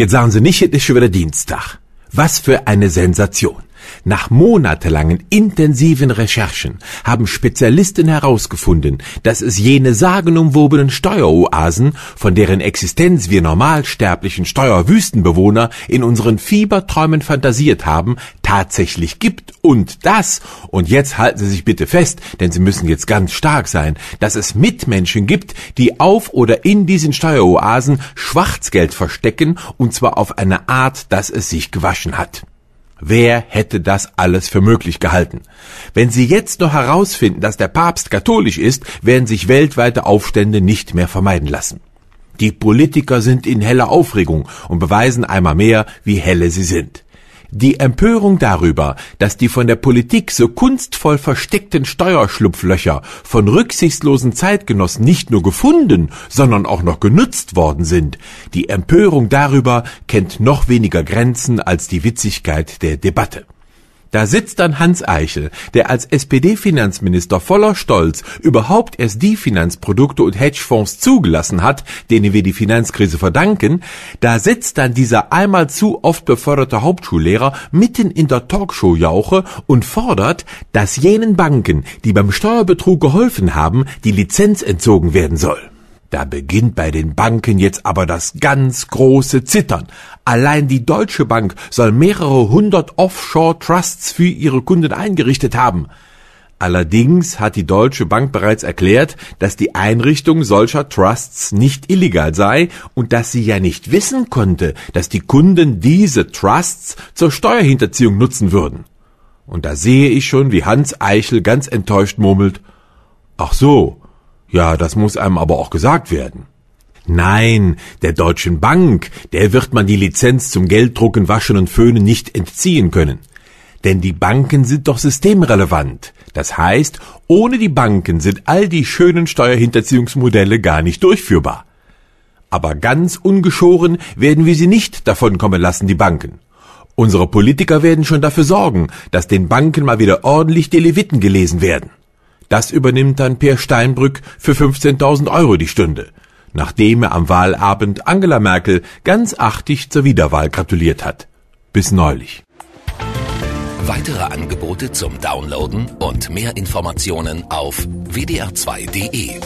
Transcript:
Jetzt sagen Sie nicht, es ist schon wieder Dienstag. Was für eine Sensation. Nach monatelangen intensiven Recherchen haben Spezialisten herausgefunden, dass es jene sagenumwobenen Steueroasen, von deren Existenz wir normalsterblichen Steuerwüstenbewohner in unseren Fieberträumen fantasiert haben, tatsächlich gibt und das, und jetzt halten Sie sich bitte fest, denn Sie müssen jetzt ganz stark sein, dass es Mitmenschen gibt, die auf oder in diesen Steueroasen Schwarzgeld verstecken und zwar auf eine Art, dass es sich gewaschen hat. Wer hätte das alles für möglich gehalten? Wenn Sie jetzt noch herausfinden, dass der Papst katholisch ist, werden sich weltweite Aufstände nicht mehr vermeiden lassen. Die Politiker sind in heller Aufregung und beweisen einmal mehr, wie helle sie sind. Die Empörung darüber, dass die von der Politik so kunstvoll versteckten Steuerschlupflöcher von rücksichtslosen Zeitgenossen nicht nur gefunden, sondern auch noch genutzt worden sind, die Empörung darüber kennt noch weniger Grenzen als die Witzigkeit der Debatte. Da sitzt dann Hans Eichel, der als SPD-Finanzminister voller Stolz überhaupt erst die Finanzprodukte und Hedgefonds zugelassen hat, denen wir die Finanzkrise verdanken, da sitzt dann dieser einmal zu oft beförderte Hauptschullehrer mitten in der Talkshow-Jauche und fordert, dass jenen Banken, die beim Steuerbetrug geholfen haben, die Lizenz entzogen werden soll. Da beginnt bei den Banken jetzt aber das ganz große Zittern. Allein die Deutsche Bank soll mehrere hundert Offshore-Trusts für ihre Kunden eingerichtet haben. Allerdings hat die Deutsche Bank bereits erklärt, dass die Einrichtung solcher Trusts nicht illegal sei und dass sie ja nicht wissen konnte, dass die Kunden diese Trusts zur Steuerhinterziehung nutzen würden. Und da sehe ich schon, wie Hans Eichel ganz enttäuscht murmelt. Ach so, ja, das muss einem aber auch gesagt werden. Nein, der Deutschen Bank, der wird man die Lizenz zum Gelddrucken, Waschen und Föhnen nicht entziehen können. Denn die Banken sind doch systemrelevant. Das heißt, ohne die Banken sind all die schönen Steuerhinterziehungsmodelle gar nicht durchführbar. Aber ganz ungeschoren werden wir sie nicht davonkommen lassen, die Banken. Unsere Politiker werden schon dafür sorgen, dass den Banken mal wieder ordentlich die Leviten gelesen werden. Das übernimmt dann Peer Steinbrück für 15.000 Euro die Stunde, nachdem er am Wahlabend Angela Merkel ganz achtig zur Wiederwahl gratuliert hat. Bis neulich. Weitere Angebote zum Downloaden und mehr Informationen auf wdr2.de.